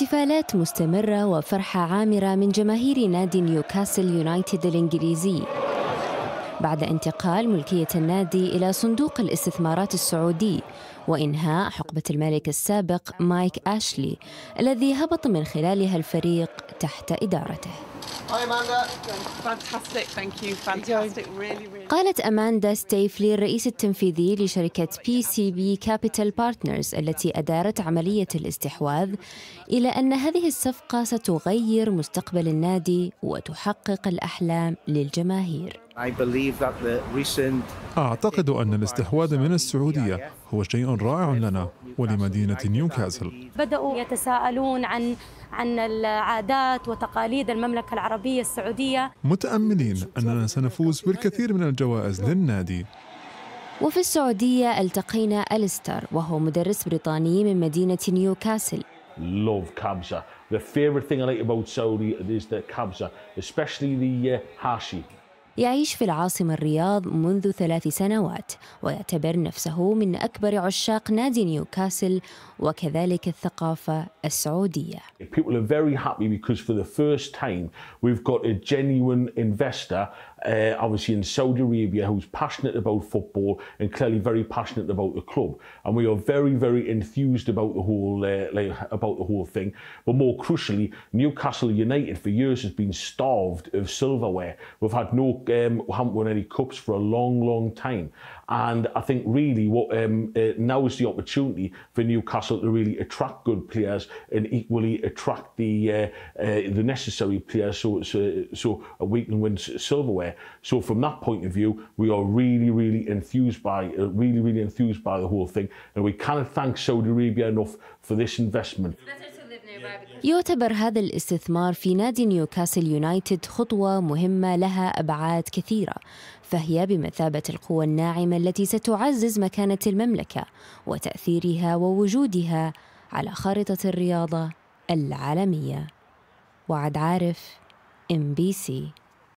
احتفالات مستمرة وفرحة عامرة من جماهير نادي نيوكاسل يونايتد الإنجليزي بعد انتقال ملكية النادي إلى صندوق الاستثمارات السعودي وإنهاء حقبة الملك السابق مايك آشلي الذي هبط من خلالها الفريق تحت إدارته قالت أماندا ستيفلي الرئيس التنفيذي لشركة بي سي بي كابيتال بارتنرز التي أدارت عملية الاستحواذ إلى أن هذه الصفقة ستغير مستقبل النادي وتحقق الأحلام للجماهير أعتقد أن الاستحواذ من السعودية هو شيء رائع لنا ولمدينة نيوكاسل بدأوا يتساءلون عن عن العادات وتقاليد المملكة العربية السعودية متأملين أننا سنفوز بالكثير من الجوائز للنادي وفي السعودية التقينا أليستر وهو مدرس بريطاني من مدينة نيوكاسل The favorite thing I like about Saudi is the kabsa, especially the uh, hashi. يعيش في العاصمة الرياض منذ ثلاث سنوات ويعتبر نفسه من أكبر عشاق نادي نيوكاسل وكذلك الثقافة السعودية. People are very happy because for the first time we've got a genuine investor uh, obviously in Saudi Arabia, who's passionate about football and clearly very passionate about the club. And we are very, very enthused about the whole uh, like, about the whole thing. But more crucially, Newcastle United for years has been starved of silverware. We've had no, um, haven't won any cups for a long, long time. And I think really what um, uh, now is the opportunity for Newcastle to really attract good players and equally attract the uh, uh, the necessary players so uh, so, so we can win silverware. So from that point of view, we are really, really enthused by, uh, really, really enthused by the whole thing. And we cannot thank Saudi Arabia enough for this investment. يعتبر هذا الاستثمار في نادي نيوكاسل يونايتد خطوة مهمة لها أبعاد كثيرة فهي بمثابة القوى الناعمة التي ستعزز مكانة المملكة وتأثيرها ووجودها على خارطة الرياضة العالمية وعد عارف ام بي سي